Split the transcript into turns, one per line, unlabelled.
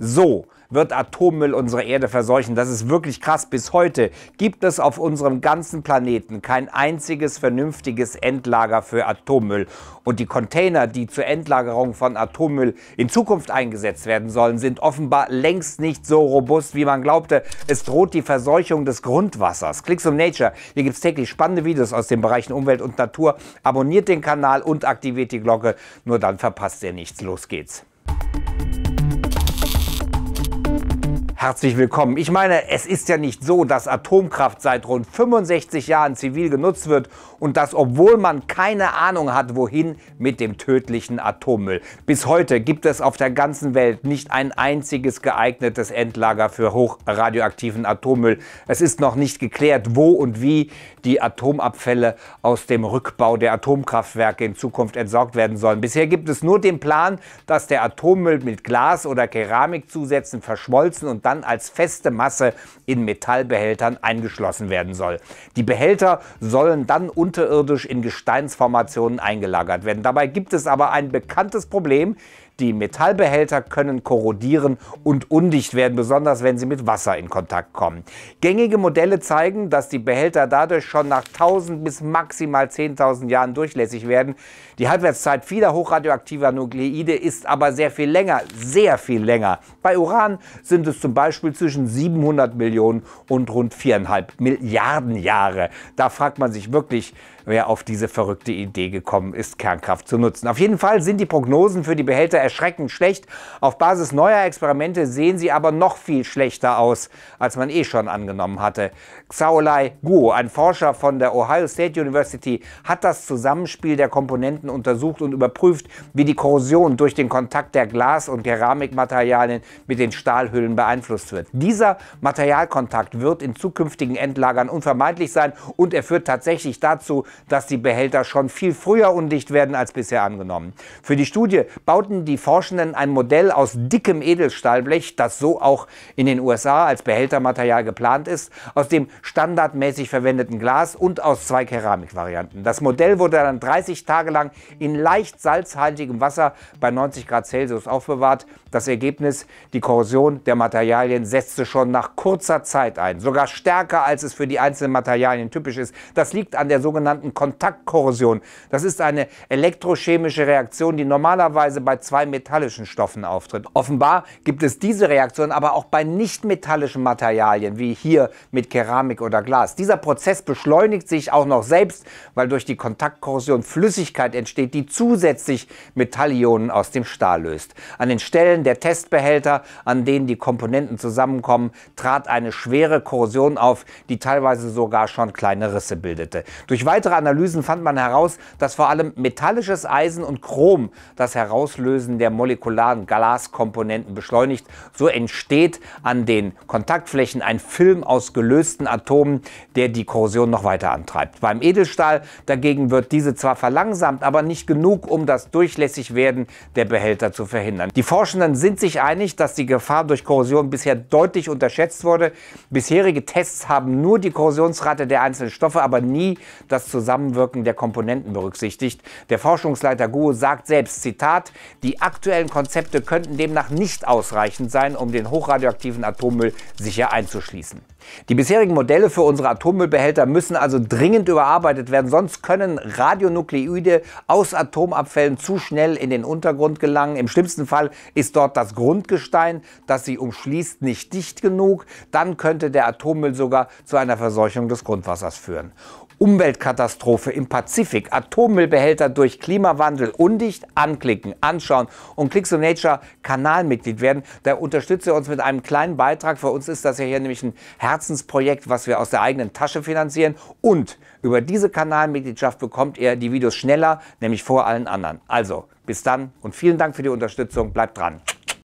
So wird Atommüll unsere Erde verseuchen. Das ist wirklich krass. Bis heute gibt es auf unserem ganzen Planeten kein einziges vernünftiges Endlager für Atommüll. Und die Container, die zur Endlagerung von Atommüll in Zukunft eingesetzt werden sollen, sind offenbar längst nicht so robust, wie man glaubte. Es droht die Verseuchung des Grundwassers. Klicks um Nature. Hier gibt es täglich spannende Videos aus den Bereichen Umwelt und Natur. Abonniert den Kanal und aktiviert die Glocke. Nur dann verpasst ihr nichts. Los geht's. Herzlich willkommen. Ich meine, es ist ja nicht so, dass Atomkraft seit rund 65 Jahren zivil genutzt wird und das, obwohl man keine Ahnung hat, wohin mit dem tödlichen Atommüll. Bis heute gibt es auf der ganzen Welt nicht ein einziges geeignetes Endlager für hochradioaktiven Atommüll. Es ist noch nicht geklärt, wo und wie die Atomabfälle aus dem Rückbau der Atomkraftwerke in Zukunft entsorgt werden sollen. Bisher gibt es nur den Plan, dass der Atommüll mit Glas- oder Keramikzusätzen verschmolzen und dann als feste Masse in Metallbehältern eingeschlossen werden soll. Die Behälter sollen dann unterirdisch in Gesteinsformationen eingelagert werden. Dabei gibt es aber ein bekanntes Problem, die Metallbehälter können korrodieren und undicht werden, besonders wenn sie mit Wasser in Kontakt kommen. Gängige Modelle zeigen, dass die Behälter dadurch schon nach 1000 bis maximal 10.000 Jahren durchlässig werden. Die Halbwertszeit vieler hochradioaktiver Nukleide ist aber sehr viel länger, sehr viel länger. Bei Uran sind es zum Beispiel zwischen 700 Millionen und rund 4,5 Milliarden Jahre. Da fragt man sich wirklich, wer auf diese verrückte Idee gekommen ist, Kernkraft zu nutzen. Auf jeden Fall sind die Prognosen für die Behälter erschreckend schlecht. Auf Basis neuer Experimente sehen sie aber noch viel schlechter aus, als man eh schon angenommen hatte. Xiaolai Guo, ein Forscher von der Ohio State University, hat das Zusammenspiel der Komponenten untersucht und überprüft, wie die Korrosion durch den Kontakt der Glas- und Keramikmaterialien mit den Stahlhüllen beeinflusst wird. Dieser Materialkontakt wird in zukünftigen Endlagern unvermeidlich sein und er führt tatsächlich dazu, dass die Behälter schon viel früher undicht werden als bisher angenommen. Für die Studie bauten die die Forschenden ein Modell aus dickem Edelstahlblech, das so auch in den USA als Behältermaterial geplant ist, aus dem standardmäßig verwendeten Glas und aus zwei Keramikvarianten. Das Modell wurde dann 30 Tage lang in leicht salzhaltigem Wasser bei 90 Grad Celsius aufbewahrt. Das Ergebnis, die Korrosion der Materialien setzte schon nach kurzer Zeit ein, sogar stärker als es für die einzelnen Materialien typisch ist. Das liegt an der sogenannten Kontaktkorrosion. Das ist eine elektrochemische Reaktion, die normalerweise bei zwei metallischen Stoffen auftritt. Offenbar gibt es diese Reaktion aber auch bei nichtmetallischen Materialien, wie hier mit Keramik oder Glas. Dieser Prozess beschleunigt sich auch noch selbst, weil durch die Kontaktkorrosion Flüssigkeit entsteht, die zusätzlich Metallionen aus dem Stahl löst. An den Stellen der Testbehälter, an denen die Komponenten zusammenkommen, trat eine schwere Korrosion auf, die teilweise sogar schon kleine Risse bildete. Durch weitere Analysen fand man heraus, dass vor allem metallisches Eisen und Chrom das Herauslösen der molekularen Glaskomponenten beschleunigt. So entsteht an den Kontaktflächen ein Film aus gelösten Atomen, der die Korrosion noch weiter antreibt. Beim Edelstahl dagegen wird diese zwar verlangsamt, aber nicht genug, um das Durchlässigwerden der Behälter zu verhindern. Die Forschenden sind sich einig, dass die Gefahr durch Korrosion bisher deutlich unterschätzt wurde. Bisherige Tests haben nur die Korrosionsrate der einzelnen Stoffe, aber nie das Zusammenwirken der Komponenten berücksichtigt. Der Forschungsleiter Guo sagt selbst, Zitat, die die aktuellen Konzepte könnten demnach nicht ausreichend sein, um den hochradioaktiven Atommüll sicher einzuschließen. Die bisherigen Modelle für unsere Atommüllbehälter müssen also dringend überarbeitet werden, sonst können Radionukleide aus Atomabfällen zu schnell in den Untergrund gelangen. Im schlimmsten Fall ist dort das Grundgestein, das sie umschließt, nicht dicht genug. Dann könnte der Atommüll sogar zu einer Verseuchung des Grundwassers führen. Umweltkatastrophe im Pazifik, Atommüllbehälter durch Klimawandel undicht, anklicken, anschauen, Patreon und Clicks of Nature Kanalmitglied werden. Da unterstützt ihr uns mit einem kleinen Beitrag. Für uns ist das ja hier nämlich ein Herzensprojekt, was wir aus der eigenen Tasche finanzieren. Und über diese Kanalmitgliedschaft bekommt ihr die Videos schneller, nämlich vor allen anderen. Also, bis dann und vielen Dank für die Unterstützung. Bleibt dran.